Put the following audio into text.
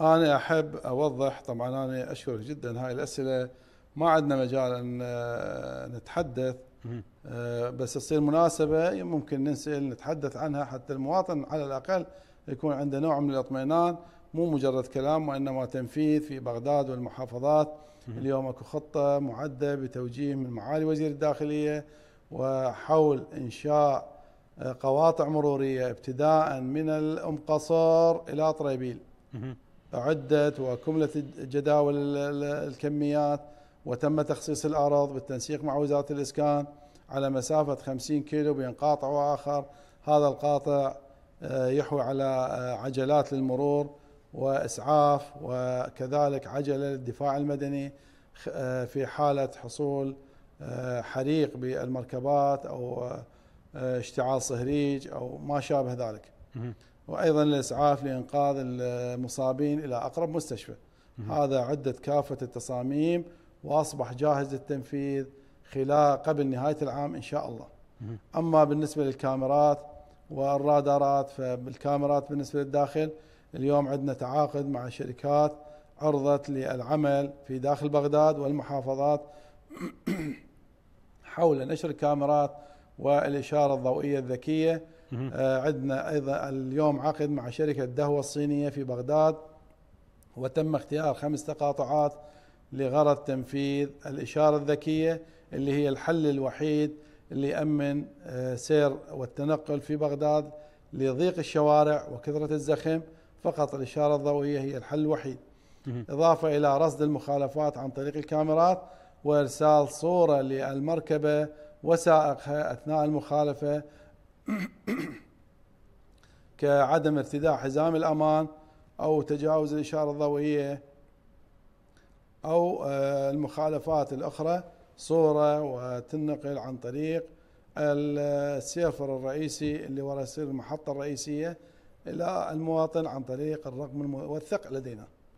انا احب اوضح طبعا انا اشكرك جدا هاي الاسئله ما عندنا مجال ان آه، نتحدث آه، بس تصير مناسبه ممكن ننسال نتحدث عنها حتى المواطن على الاقل يكون عنده نوع من الاطمئنان مو مجرد كلام وانما تنفيذ في بغداد والمحافظات اليوم اكو خطه معده بتوجيه من معالي وزير الداخليه وحول انشاء آه، قواطع مروريه ابتداء من الام قصر الى طريبيل أعدت وكملت جداول الكميات وتم تخصيص الأرض بالتنسيق مع وزارة الإسكان على مسافة 50 كيلو بين قاطع وآخر هذا القاطع آه، يحوي على آه، عجلات للمرور وإسعاف وكذلك عجلة للدفاع المدني آه، في حالة حصول حريق بالمركبات أو اشتعال صهريج أو ما شابه ذلك وايضا الاسعاف لانقاذ المصابين الى اقرب مستشفى. هذا عده كافه التصاميم واصبح جاهز للتنفيذ خلال قبل نهايه العام ان شاء الله. اما بالنسبه للكاميرات والرادارات فبالكاميرات بالنسبه للداخل اليوم عندنا تعاقد مع شركات عرضت للعمل في داخل بغداد والمحافظات حول نشر الكاميرات والاشاره الضوئيه الذكيه آه، عندنا ايضا اليوم عقد مع شركه دهوه الصينيه في بغداد وتم اختيار خمس تقاطعات لغرض تنفيذ الاشاره الذكيه اللي هي الحل الوحيد اللي يامن آه، سير والتنقل في بغداد لضيق الشوارع وكثره الزخم فقط الاشاره الضوئيه هي الحل الوحيد اضافه الى رصد المخالفات عن طريق الكاميرات وارسال صوره للمركبه وسائقها اثناء المخالفه كعدم ارتداء حزام الأمان أو تجاوز الإشارة الضوئية أو آه، المخالفات الأخرى صورة وتنقل عن طريق السيرفر الرئيسي اللي وراء المحطة الرئيسية إلى المواطن عن طريق الرقم الموثق لدينا